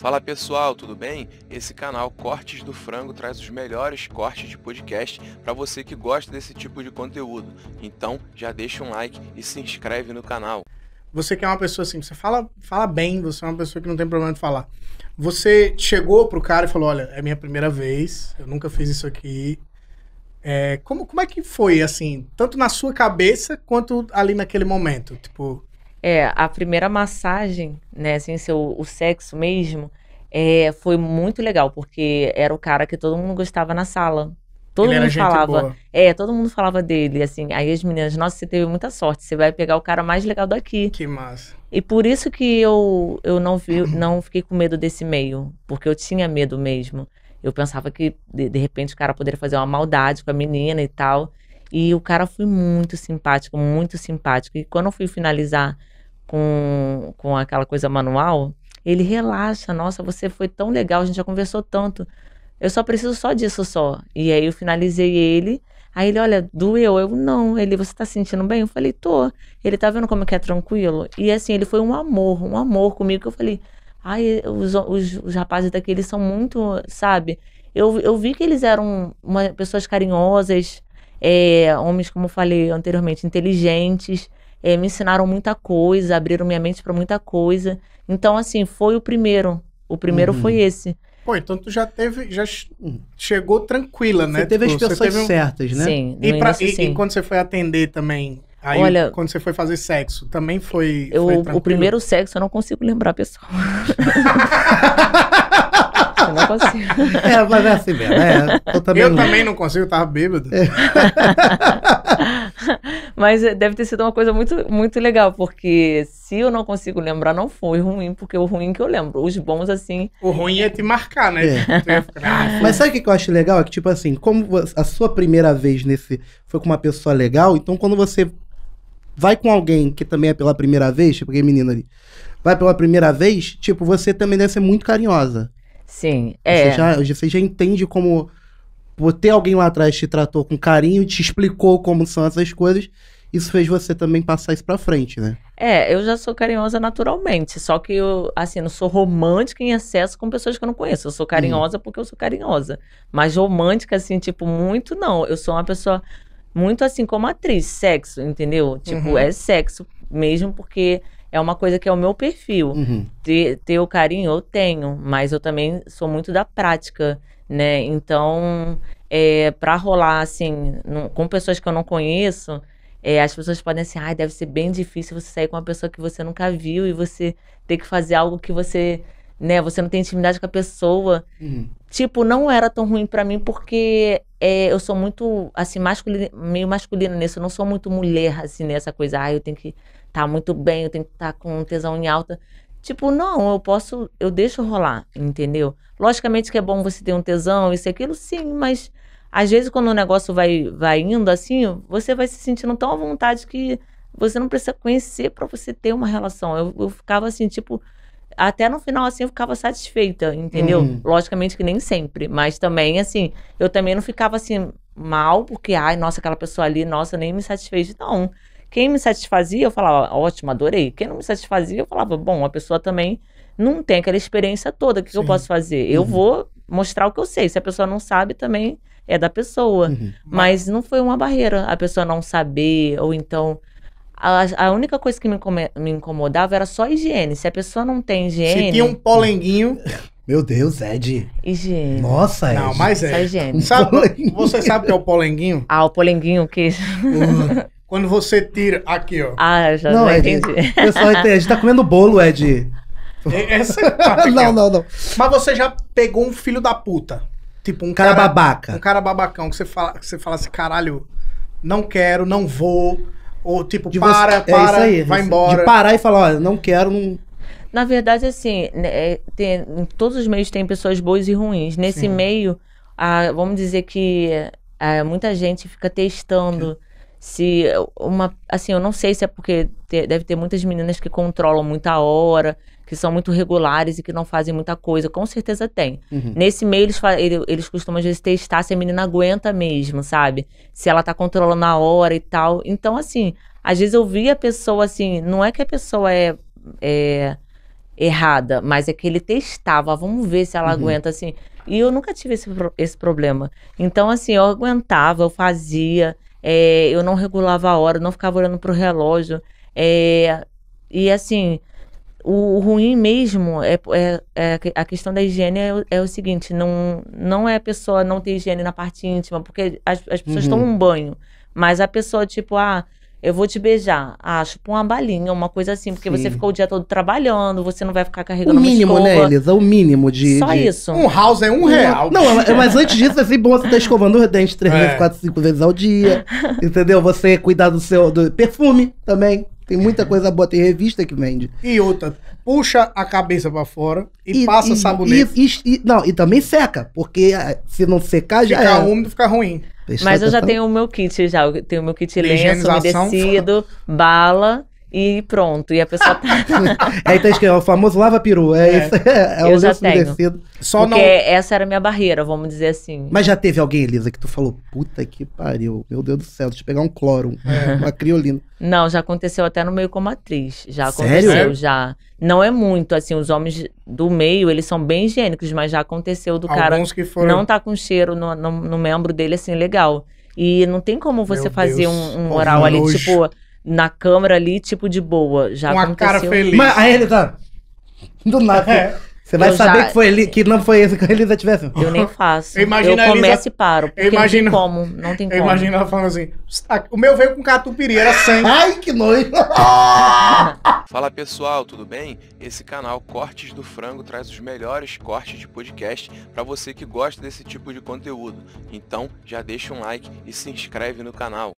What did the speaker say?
Fala pessoal, tudo bem? Esse canal Cortes do Frango traz os melhores cortes de podcast para você que gosta desse tipo de conteúdo. Então já deixa um like e se inscreve no canal. Você que é uma pessoa assim, você fala, fala bem, você é uma pessoa que não tem problema de falar. Você chegou pro cara e falou, olha, é minha primeira vez, eu nunca fiz isso aqui. É, como, como é que foi, assim, tanto na sua cabeça quanto ali naquele momento? Tipo, é, a primeira massagem, né, assim, ser o sexo mesmo, é, foi muito legal, porque era o cara que todo mundo gostava na sala. Todo Ele mundo falava. Boa. É, todo mundo falava dele, assim. Aí as meninas, nossa, você teve muita sorte, você vai pegar o cara mais legal daqui. Que massa. E por isso que eu, eu não, vi, não fiquei com medo desse meio, porque eu tinha medo mesmo. Eu pensava que, de, de repente, o cara poderia fazer uma maldade com a menina e tal. E o cara foi muito simpático, muito simpático. E quando eu fui finalizar com, com aquela coisa manual, ele relaxa, nossa, você foi tão legal, a gente já conversou tanto. Eu só preciso só disso só. E aí eu finalizei ele. Aí ele, olha, doeu. Eu, não. Ele, você tá sentindo bem? Eu falei, tô. Ele tá vendo como é que é tranquilo? E assim, ele foi um amor, um amor comigo. Que eu falei, ai, os, os, os rapazes daqui, eles são muito, sabe? Eu, eu vi que eles eram uma, pessoas carinhosas, é, homens, como eu falei anteriormente, inteligentes, é, me ensinaram muita coisa, abriram minha mente para muita coisa. Então, assim, foi o primeiro. O primeiro uhum. foi esse. Pô, então tu já teve, já hum, chegou tranquila, né? Tipo, você teve tipo, as pessoas teve... certas, né? Sim, e, pra, início, e, sim. e quando você foi atender também, Aí, Olha, quando você foi fazer sexo, também foi. Eu, foi o primeiro sexo eu não consigo lembrar, pessoal. consigo. é, mas é assim mesmo. É, eu também, eu não... também não consigo, eu tava bêbado. É. mas eh, deve ter sido uma coisa muito, muito legal, porque se eu não consigo lembrar, não foi ruim, porque o ruim que eu lembro. Os bons, assim. O ruim é te marcar, né? É. Ah, mas sabe o que eu acho legal? É que, tipo assim, como a sua primeira vez nesse foi com uma pessoa legal, então quando você vai com alguém que também é pela primeira vez, tipo, que menina ali, vai pela primeira vez, tipo, você também deve ser muito carinhosa. Sim, é. Você já, você já entende como ter alguém lá atrás te tratou com carinho, te explicou como são essas coisas. Isso fez você também passar isso pra frente, né? É, eu já sou carinhosa naturalmente, só que eu, assim, não sou romântica em excesso com pessoas que eu não conheço. Eu sou hum. carinhosa hum. porque eu sou carinhosa. Mas romântica, assim, tipo, muito não. Eu sou uma pessoa muito assim como atriz, sexo, entendeu? Tipo, uhum. é sexo mesmo porque é uma coisa que é o meu perfil. Uhum. Ter, ter o carinho eu tenho, mas eu também sou muito da prática, né? Então, é, para rolar assim, com pessoas que eu não conheço, é, as pessoas podem assim, ah, deve ser bem difícil você sair com uma pessoa que você nunca viu e você ter que fazer algo que você, né? Você não tem intimidade com a pessoa. Uhum. Tipo, não era tão ruim para mim porque é, eu sou muito assim masculina, meio masculina nisso. Eu não sou muito mulher assim nessa coisa. Ah, eu tenho que tá muito bem, eu tenho que estar tá com tesão em alta. Tipo, não, eu posso, eu deixo rolar, entendeu? Logicamente que é bom você ter um tesão, isso e aquilo, sim, mas às vezes quando o negócio vai, vai indo assim, você vai se sentindo tão à vontade que você não precisa conhecer para você ter uma relação. Eu, eu, ficava assim, tipo, até no final assim, eu ficava satisfeita, entendeu? Uhum. Logicamente que nem sempre, mas também assim, eu também não ficava assim mal porque ai, nossa, aquela pessoa ali, nossa, nem me satisfez não. Quem me satisfazia, eu falava, ótimo, adorei. Quem não me satisfazia, eu falava, bom, a pessoa também não tem aquela experiência toda, o que, que eu posso fazer? Uhum. Eu vou mostrar o que eu sei. Se a pessoa não sabe, também é da pessoa. Uhum. Mas não foi uma barreira a pessoa não saber, ou então. A, a única coisa que me, me incomodava era só higiene. Se a pessoa não tem higiene. Se tinha um polenguinho. Meu Deus, Ed. Higiene. Nossa, Ed. Não, mas é. Só higiene. Sabe, você sabe o que é o polenguinho? Ah, o polenguinho, que. Quando você tira. Aqui, ó. Ah, já não, não Ed, entendi. Pessoal, a gente tá comendo bolo, Ed. É, essa é não, não, não. Mas você já pegou um filho da puta. Tipo, um cara, cara babaca. Um cara babacão que você fala, que você fala assim, caralho, não quero, não vou. Ou tipo, de para, você, é para, é aí, vai embora. De parar e falar, olha, não quero, não. Na verdade, assim, né, é, tem, em todos os meios tem pessoas boas e ruins. Nesse Sim. meio, a, vamos dizer que a, muita gente fica testando se uma assim eu não sei se é porque te, deve ter muitas meninas que controlam muita hora que são muito regulares e que não fazem muita coisa com certeza tem uhum. nesse meio eles, eles costumam às vezes testar se a menina aguenta mesmo sabe se ela tá controlando a hora e tal então assim às vezes eu vi a pessoa assim não é que a pessoa é, é errada mas é que ele testava vamos ver se ela uhum. aguenta assim e eu nunca tive esse, esse problema então assim eu aguentava eu fazia é, eu não regulava a hora, não ficava olhando para o relógio. É, e assim, o, o ruim mesmo é, é, é a questão da higiene é, é, o seguinte: não, não é a pessoa não ter higiene na parte íntima, porque as, as pessoas uhum. tomam um banho. Mas a pessoa, tipo, ah, eu vou te beijar. Acho, por uma balinha, uma coisa assim, porque Sim. você ficou o dia todo trabalhando, você não vai ficar carregando O mínimo, uma né, escova. né, Elisa? O mínimo de. Só de... isso. Um house é um real. Não, mas, mas antes disso, é assim, bom você tá escovando os dentes três é. vezes, quatro, cinco vezes ao dia. Entendeu? Você cuidar do seu do perfume também. Tem muita coisa boa, tem revista que vende. E outra, puxa a cabeça para fora e, e passa e, sabonete. E, e, não, e também seca, porque ah, se não secar já Fica é. úmido, fica ruim. Deixa Mas eu já tenho o meu kit já, eu tenho o meu kit lenço, umedecido, bala e pronto. E a pessoa tá. Aí é, então, que é o famoso lava peru. É, é. isso. É, é eu o já assim, tenho. Só Porque não... essa era a minha barreira, vamos dizer assim. Mas já teve alguém, Elisa, que tu falou, puta que pariu. Meu Deus do céu, deixa eu pegar um cloro, é. uma criolina. Não, já aconteceu até no meio como atriz. Já aconteceu, Sério? já. Não é muito, assim, os homens do meio, eles são bem higiênicos, mas já aconteceu do Alguns cara que foram... não tá com cheiro no, no, no membro dele, assim, legal. E não tem como você Meu fazer Deus. um, um oral ali, tipo na câmera ali, tipo, de boa. Já Com a aconteceu. cara feliz. Mas a Elisa. Tá... Do nada. É. Você vai eu saber já... que, foi ele, que não foi esse que a Elisa tivesse. Eu nem faço. Imagina eu começo Elisa... e paro. Porque imagino... não tem como. Não tem como. Imagina ela falando assim: o meu veio com catupiry, era sangue. Ai, que noite. Fala pessoal, tudo bem? Esse canal Cortes do Frango traz os melhores cortes de podcast para você que gosta desse tipo de conteúdo. Então já deixa um like e se inscreve no canal.